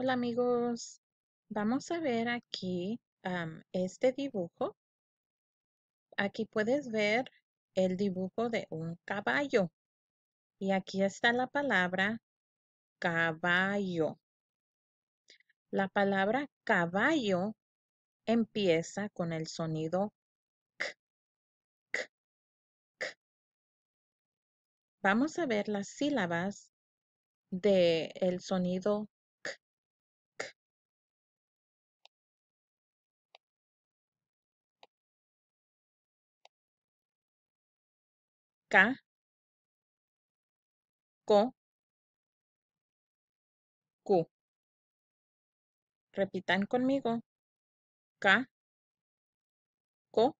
Hola amigos, vamos a ver aquí este dibujo. Aquí puedes ver el dibujo de un caballo. Y aquí está la palabra caballo. La palabra caballo empieza con el sonido k, k, k. Vamos a ver las sílabas de el sonido K, Co, Q. Repitan conmigo. K, Co,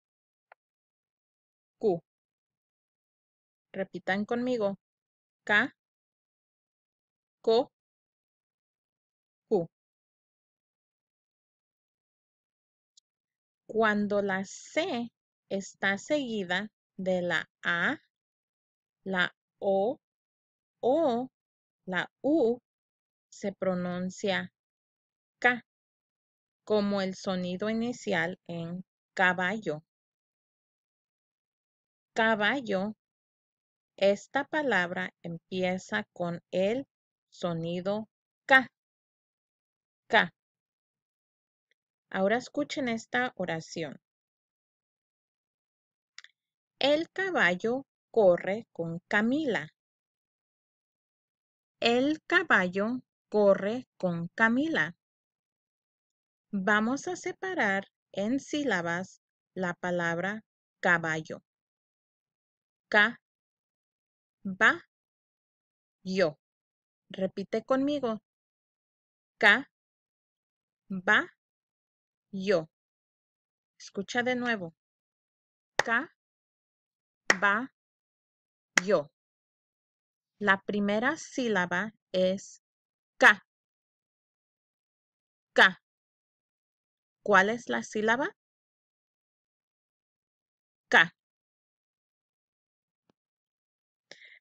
Q. Repitan conmigo. K, Co, cu. Cuando la C está seguida de la A, la O o la U se pronuncia K, como el sonido inicial en caballo. Caballo, esta palabra empieza con el sonido K. K. Ahora escuchen esta oración. El caballo corre con Camila. El caballo corre con Camila. Vamos a separar en sílabas la palabra caballo. Ca, va, yo. Repite conmigo. Ca, ba, yo. Escucha de nuevo. Ca, ba, yo. La primera sílaba es K. K. ¿Cuál es la sílaba? K.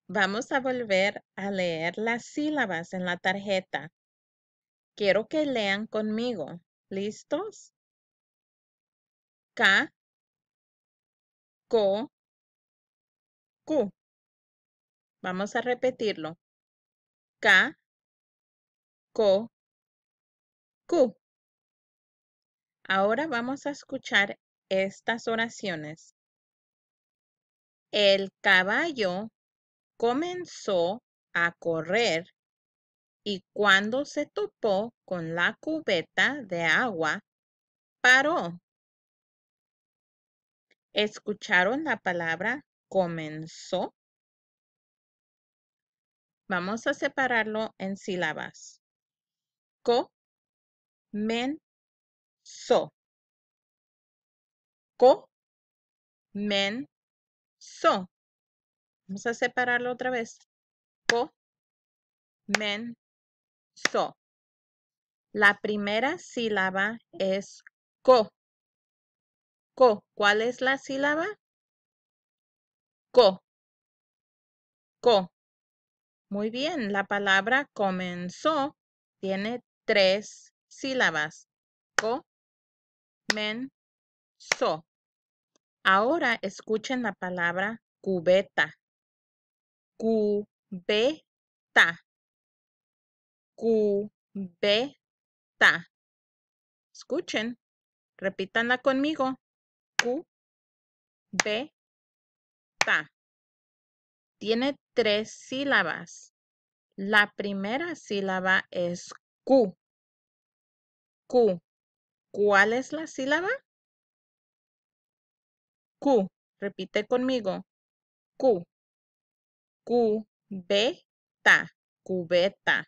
Vamos a volver a leer las sílabas en la tarjeta. Quiero que lean conmigo. ¿Listos? K, co, Q. Vamos a repetirlo. K, co, q Ahora vamos a escuchar estas oraciones. El caballo comenzó a correr y cuando se topó con la cubeta de agua, paró. ¿Escucharon la palabra comenzó? Vamos a separarlo en sílabas. Co, men, so. Co, men, so. Vamos a separarlo otra vez. Co, men, so. La primera sílaba es co. Co. ¿Cuál es la sílaba? Co. Co. Muy bien, la palabra comenzó tiene tres sílabas. Co-men-so. Ahora escuchen la palabra cubeta. Cubeta. ta Escuchen. Repítanla conmigo. Cu-be-ta. Tiene tres sílabas. La primera sílaba es Q. Q. ¿Cuál es la sílaba? Q. Repite conmigo. Q. Q, beta, cubeta.